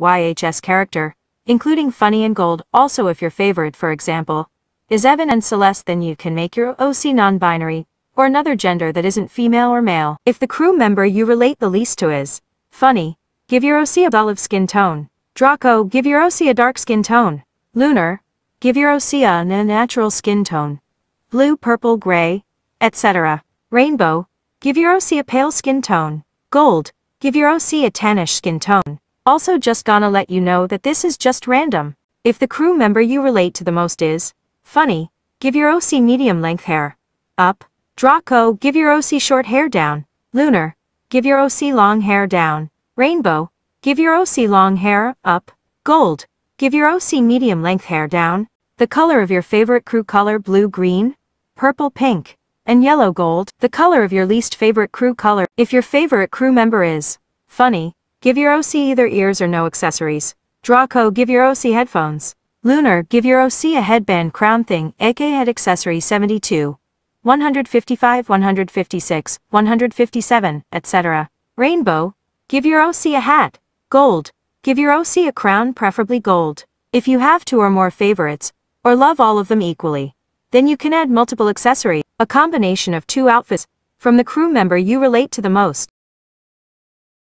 YHS character, including Funny and Gold, also if your favorite for example, is Evan and Celeste then you can make your OC non-binary, or another gender that isn't female or male. If the crew member you relate the least to is Funny, give your OC a olive skin tone. Draco, give your OC a dark skin tone. Lunar, give your OC a natural skin tone. Blue, purple, gray, etc. Rainbow, give your OC a pale skin tone. Gold, give your OC a tannish skin tone. Also just gonna let you know that this is just random. If the crew member you relate to the most is funny, give your OC medium length hair up. Draco, give your OC short hair down. Lunar, give your OC long hair down. Rainbow, give your OC long hair up. Gold, give your OC medium length hair down. The color of your favorite crew color blue green, purple pink, and yellow gold. The color of your least favorite crew color. If your favorite crew member is funny, Give your OC either ears or no accessories. Draco, give your OC headphones. Lunar, give your OC a headband crown thing, aka head accessory 72. 155, 156, 157, etc. Rainbow, give your OC a hat. Gold, give your OC a crown preferably gold. If you have two or more favorites, or love all of them equally, then you can add multiple accessories, a combination of two outfits, from the crew member you relate to the most.